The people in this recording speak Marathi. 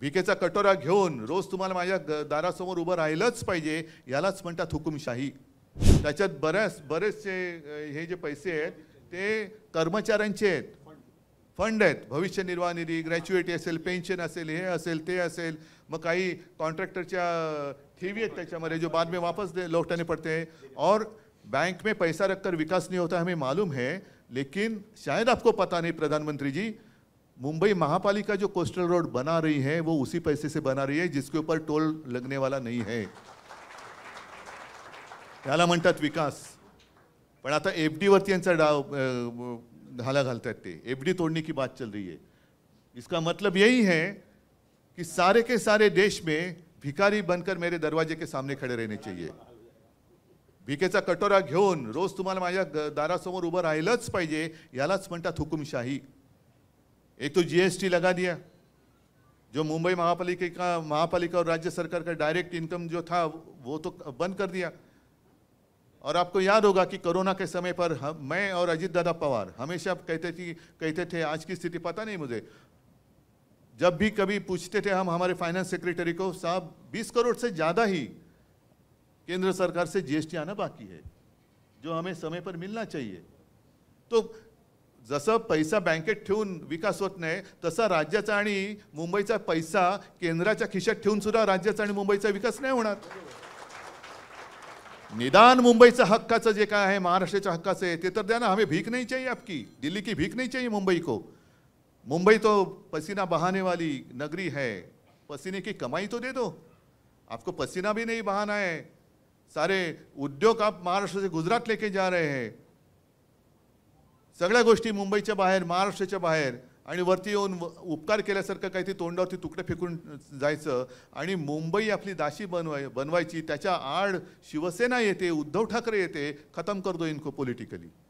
भिकेचा कटोरा घेऊन रोज तुम्हाला माझ्या दारासमोर उभं राहिलंच पाहिजे यालाच म्हणतात हुकुमशाही त्याच्यात बऱ्याच बरेचसे हे जे पैसे आहेत ते कर्मचाऱ्यांचे आहेत फंड आहेत भविष्य निर्वाह निधी ग्रॅच्युएटी असेल पेन्शन असेल हे असेल ते असेल मग काही कॉन्ट्रॅक्टरच्या ठेवी आहेत त्याच्यामध्ये जो बाद में वापस दे लौटाने पड़ते और बँक में पैसा रखकर विकास नहीं होता हमें मालूम है लेकिन शायद आपको पता नहीं प्रधानमंत्री जी मुंबई महापालिका जो कोस्टल रोड बना रही है वो उसी पैसे से बना रही है जिसके ऊपर टोल लगने वाला नहीं है याला म्हणतात विकास पण आता एफ वरती यांचा डाव घाला घालत ते एफ डी तोड़ने की बात चल रही है इसका मतलब यही है कि सारे के सारे देश में भिकारी बनकर मेरे दरवाजे के सामने खड़े रहने चाहिए भिकेचा कटोरा घेऊन रोज तुम्हाला माझ्या दारासमोर उभं राहिलंच पाहिजे यालाच म्हणतात हुकुमशाही एक तो जीएसटी लगा दिया जो मुंबई महापालिका का महापालिका और राज्य सरकार का डायरेक्ट इनकम जो था वो तो बंद कर दिया और आपको याद होगा कि कोरोना के समय पर हम मैं और अजीत दादा पवार हमेशा कहते थी कहते थे आज की स्थिति पता नहीं मुझे जब भी कभी पूछते थे हम हमारे फाइनेंस सेक्रेटरी को साहब 20 करोड़ से ज़्यादा ही केंद्र सरकार से जीएसटी आना बाकी है जो हमें समय पर मिलना चाहिए तो जसं पैसा बँकेत ठेवून विकास होत नाही तसा राज्याचा आणि मुंबईचा पैसा केंद्राच्या खिशात ठेवून सुद्धा राज्याचा आणि मुंबईचा विकास नाही होणार निदान मुंबईचा हक्काचं जे काय आहे महाराष्ट्राच्या हक्काचं आहे ते तर द्या ना हमें भीक नाही चाहिए आपकी दिल्ली की भीक नाही चाहिए मुंबई को मुंबई तो पसीना बहाने वाली नगरी है पसीने की कमाई तो दे दो आपको पसीना भी नहीं बहाना है सारे उद्योग आप महाराष्ट्र से गुजरात लेके जा रहे हैं सगळ्या गोष्टी मुंबईच्या बाहेर महाराष्ट्राच्या बाहेर आणि वरती येऊन उपकार केल्यासारखं काही तोंडावरती तुकडे फेकून जायचं आणि मुंबई आपली दाशी बनवाय बनवायची त्याच्या आड शिवसेना येते उद्धव ठाकरे येते खतम करतो इनको पॉलिटिकली